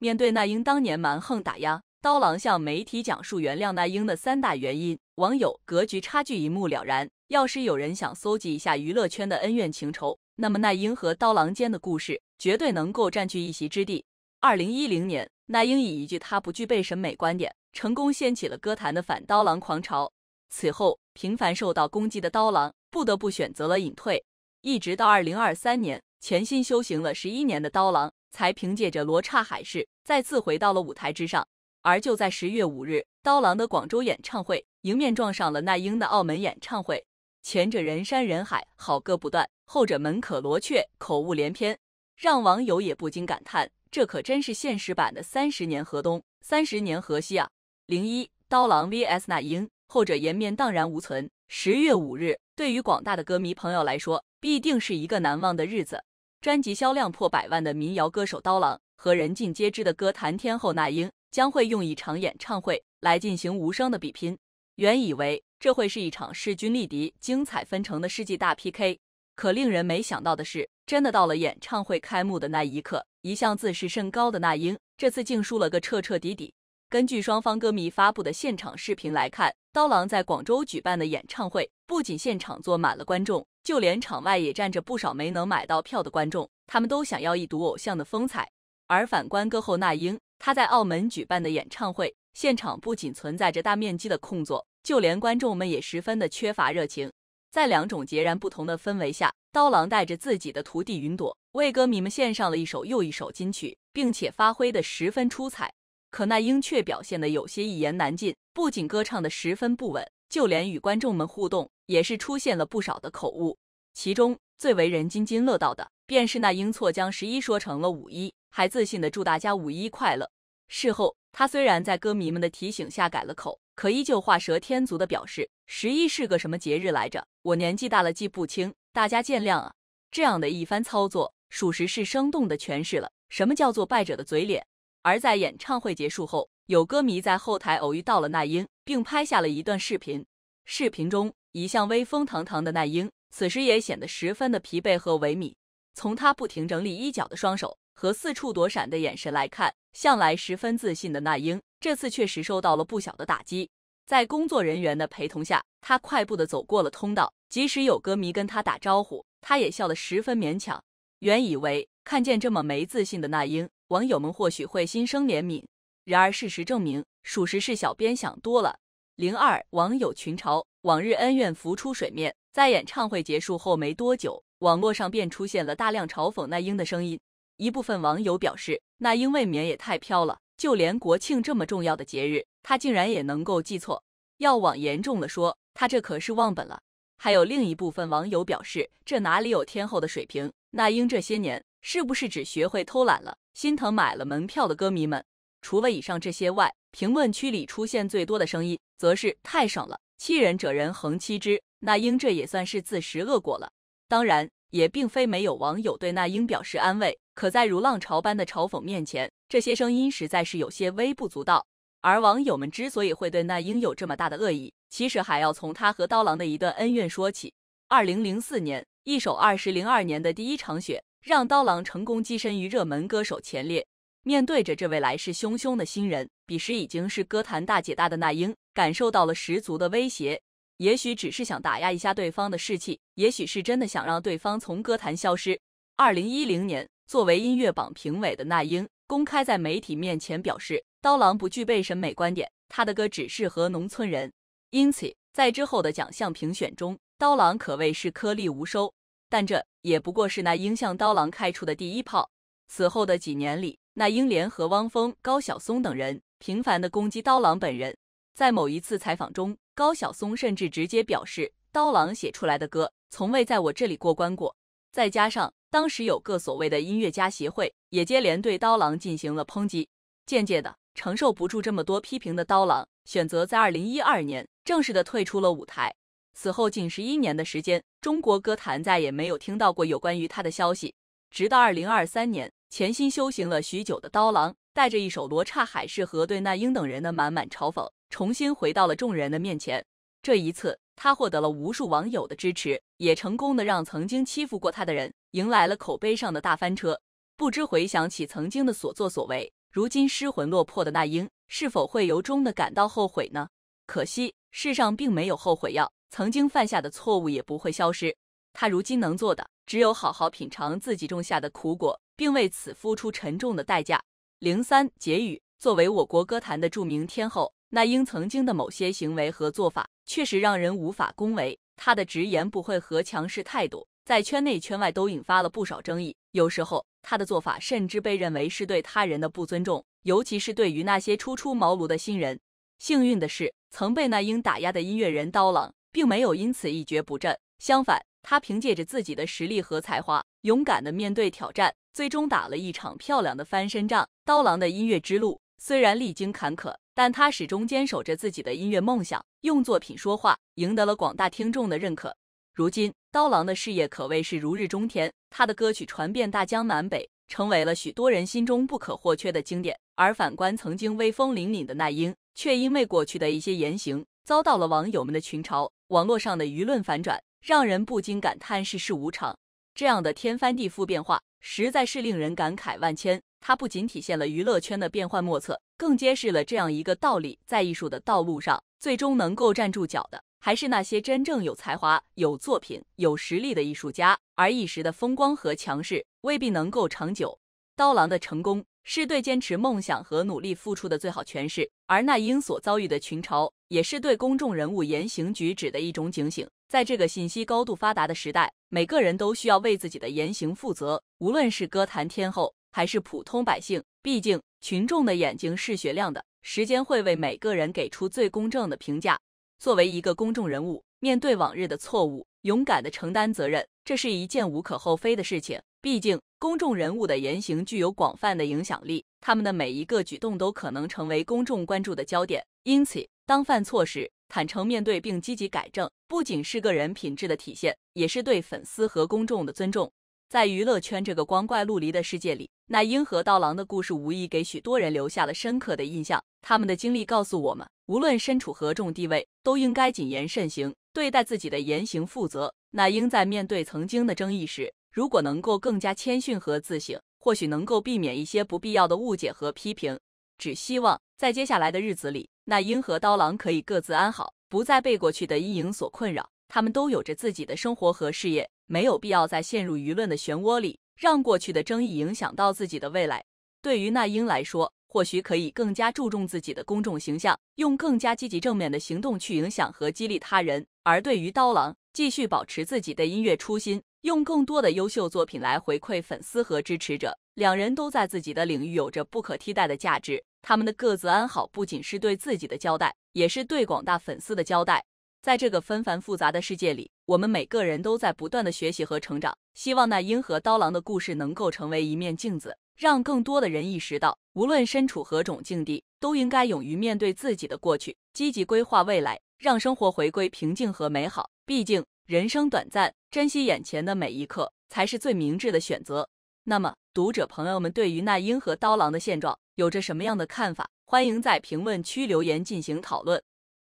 面对那英当年蛮横打压，刀郎向媒体讲述原谅那英的三大原因。网友格局差距一目了然。要是有人想搜集一下娱乐圈的恩怨情仇，那么那英和刀郎间的故事绝对能够占据一席之地。二零一零年，那英以一句“他不具备审美观点”，成功掀起了歌坛的反刀郎狂潮。此后频繁受到攻击的刀郎，不得不选择了隐退。一直到二零二三年，潜心修行了十一年的刀郎，才凭借着《罗刹海市》。再次回到了舞台之上，而就在十月五日，刀郎的广州演唱会迎面撞上了那英的澳门演唱会。前者人山人海，好歌不断；后者门可罗雀，口误连篇，让网友也不禁感叹：这可真是现实版的三十年河东，三十年河西啊！零一，刀郎 VS 那英，后者颜面荡然无存。十月五日，对于广大的歌迷朋友来说，必定是一个难忘的日子。专辑销量破百万的民谣歌手刀郎。和人尽皆知的歌坛天后那英将会用一场演唱会来进行无声的比拼。原以为这会是一场势均力敌、精彩纷呈的世纪大 PK，可令人没想到的是，真的到了演唱会开幕的那一刻，一向自视甚高的那英这次竟输了个彻彻底底。根据双方歌迷发布的现场视频来看，刀郎在广州举办的演唱会不仅现场坐满了观众，就连场外也站着不少没能买到票的观众，他们都想要一睹偶像的风采。而反观歌后那英，她在澳门举办的演唱会现场不仅存在着大面积的空座，就连观众们也十分的缺乏热情。在两种截然不同的氛围下，刀郎带着自己的徒弟云朵为歌迷们献上了一首又一首金曲，并且发挥的十分出彩。可那英却表现的有些一言难尽，不仅歌唱的十分不稳，就连与观众们互动也是出现了不少的口误。其中最为人津津乐道的，便是那英错将十一说成了五一。还自信地祝大家五一快乐。事后，他虽然在歌迷们的提醒下改了口，可依旧画蛇添足地表示：“十一是个什么节日来着？我年纪大了记不清，大家见谅啊。”这样的一番操作，属实是生动地诠释了什么叫做败者的嘴脸。而在演唱会结束后，有歌迷在后台偶遇到了那英，并拍下了一段视频。视频中一向威风堂堂的那英，此时也显得十分的疲惫和萎靡。从他不停整理衣角的双手和四处躲闪的眼神来看，向来十分自信的那英这次确实受到了不小的打击。在工作人员的陪同下，他快步的走过了通道。即使有歌迷跟他打招呼，他也笑得十分勉强。原以为看见这么没自信的那英，网友们或许会心生怜悯，然而事实证明，属实是小编想多了。零二网友群嘲往日恩怨浮出水面，在演唱会结束后没多久。网络上便出现了大量嘲讽那英的声音，一部分网友表示，那英未免也太飘了，就连国庆这么重要的节日，她竟然也能够记错。要往严重了说，她这可是忘本了。还有另一部分网友表示，这哪里有天后的水平？那英这些年是不是只学会偷懒了？心疼买了门票的歌迷们。除了以上这些外，评论区里出现最多的声音，则是太爽了，欺人者人恒欺之，那英这也算是自食恶果了。当然，也并非没有网友对那英表示安慰。可在如浪潮般的嘲讽面前，这些声音实在是有些微不足道。而网友们之所以会对那英有这么大的恶意，其实还要从他和刀郎的一段恩怨说起。二零零四年，一首《二十零二年的第一场雪》让刀郎成功跻身于热门歌手前列。面对着这位来势汹汹的新人，彼时已经是歌坛大姐大的那英感受到了十足的威胁。也许只是想打压一下对方的士气，也许是真的想让对方从歌坛消失。二零一零年，作为音乐榜评委的那英公开在媒体面前表示，刀郎不具备审美观点，他的歌只适合农村人。因此，在之后的奖项评选中，刀郎可谓是颗粒无收。但这也不过是那英向刀郎开出的第一炮。此后的几年里，那英联合汪峰、高晓松等人频繁地攻击刀郎本人。在某一次采访中，高晓松甚至直接表示，刀郎写出来的歌从未在我这里过关过。再加上当时有个所谓的音乐家协会，也接连对刀郎进行了抨击，渐渐的承受不住这么多批评的刀郎，选择在二零一二年正式的退出了舞台。此后近十一年的时间，中国歌坛再也没有听到过有关于他的消息。直到二零二三年，潜心修行了许久的刀郎，带着一首《罗刹海市》和对那英等人的满满嘲讽。重新回到了众人的面前。这一次，他获得了无数网友的支持，也成功的让曾经欺负过他的人迎来了口碑上的大翻车。不知回想起曾经的所作所为，如今失魂落魄的那英是否会由衷的感到后悔呢？可惜，世上并没有后悔药，曾经犯下的错误也不会消失。他如今能做的，只有好好品尝自己种下的苦果，并为此付出沉重的代价。零三结语：作为我国歌坛的著名天后。那英曾经的某些行为和做法确实让人无法恭维，她的直言不讳和强势态度在圈内圈外都引发了不少争议。有时候，她的做法甚至被认为是对他人的不尊重，尤其是对于那些初出茅庐的新人。幸运的是，曾被那英打压的音乐人刀郎并没有因此一蹶不振，相反，他凭借着自己的实力和才华，勇敢地面对挑战，最终打了一场漂亮的翻身仗。刀郎的音乐之路虽然历经坎坷。但他始终坚守着自己的音乐梦想，用作品说话，赢得了广大听众的认可。如今，刀郎的事业可谓是如日中天，他的歌曲传遍大江南北，成为了许多人心中不可或缺的经典。而反观曾经威风凛凛的那英，却因为过去的一些言行，遭到了网友们的群嘲。网络上的舆论反转，让人不禁感叹世事无常。这样的天翻地覆变化，实在是令人感慨万千。它不仅体现了娱乐圈的变幻莫测，更揭示了这样一个道理：在艺术的道路上，最终能够站住脚的，还是那些真正有才华、有作品、有实力的艺术家。而一时的风光和强势，未必能够长久。刀郎的成功，是对坚持梦想和努力付出的最好诠释；而那英所遭遇的群嘲，也是对公众人物言行举止的一种警醒。在这个信息高度发达的时代，每个人都需要为自己的言行负责，无论是歌坛天后。还是普通百姓，毕竟群众的眼睛是雪亮的，时间会为每个人给出最公正的评价。作为一个公众人物，面对往日的错误，勇敢的承担责任，这是一件无可厚非的事情。毕竟，公众人物的言行具有广泛的影响力，他们的每一个举动都可能成为公众关注的焦点。因此，当犯错时，坦诚面对并积极改正，不仅是个人品质的体现，也是对粉丝和公众的尊重。在娱乐圈这个光怪陆离的世界里，那英和刀郎的故事无疑给许多人留下了深刻的印象。他们的经历告诉我们，无论身处何种地位，都应该谨言慎行，对待自己的言行负责。那英在面对曾经的争议时，如果能够更加谦逊和自省，或许能够避免一些不必要的误解和批评。只希望在接下来的日子里，那英和刀郎可以各自安好，不再被过去的阴影所困扰。他们都有着自己的生活和事业，没有必要再陷入舆论的漩涡里，让过去的争议影响到自己的未来。对于那英来说，或许可以更加注重自己的公众形象，用更加积极正面的行动去影响和激励他人；而对于刀郎，继续保持自己的音乐初心，用更多的优秀作品来回馈粉丝和支持者。两人都在自己的领域有着不可替代的价值，他们的各自安好不仅是对自己的交代，也是对广大粉丝的交代。在这个纷繁复杂的世界里，我们每个人都在不断的学习和成长。希望那英和刀郎的故事能够成为一面镜子，让更多的人意识到，无论身处何种境地，都应该勇于面对自己的过去，积极规划未来，让生活回归平静和美好。毕竟，人生短暂，珍惜眼前的每一刻才是最明智的选择。那么，读者朋友们对于那英和刀郎的现状有着什么样的看法？欢迎在评论区留言进行讨论。